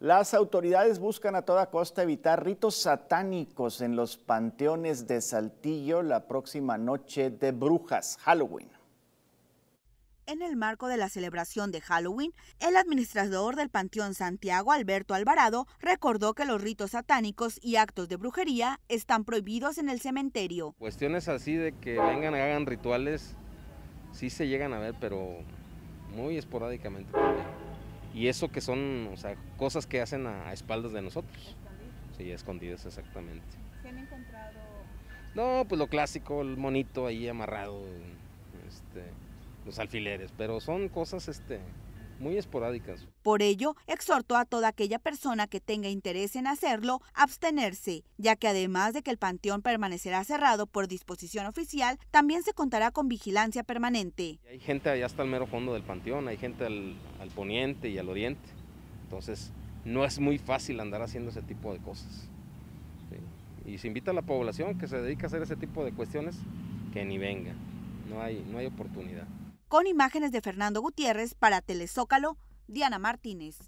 Las autoridades buscan a toda costa evitar ritos satánicos en los panteones de Saltillo la próxima noche de brujas, Halloween. En el marco de la celebración de Halloween, el administrador del Panteón Santiago, Alberto Alvarado, recordó que los ritos satánicos y actos de brujería están prohibidos en el cementerio. Cuestiones así de que vengan y hagan rituales, sí se llegan a ver, pero muy esporádicamente y eso que son, o sea, cosas que hacen a, espaldas de nosotros. ¿Escondidas? Sí, escondidas exactamente. ¿Se han encontrado? No, pues lo clásico, el monito ahí amarrado, este, los alfileres, pero son cosas este, muy esporádicas. Por ello, exhortó a toda aquella persona que tenga interés en hacerlo abstenerse, ya que además de que el panteón permanecerá cerrado por disposición oficial, también se contará con vigilancia permanente. Hay gente allá hasta el mero fondo del panteón, hay gente al, poniente y al oriente, entonces no es muy fácil andar haciendo ese tipo de cosas. Y se invita a la población que se dedica a hacer ese tipo de cuestiones que ni venga, no hay, no hay oportunidad. Con imágenes de Fernando Gutiérrez para Telezócalo, Diana Martínez.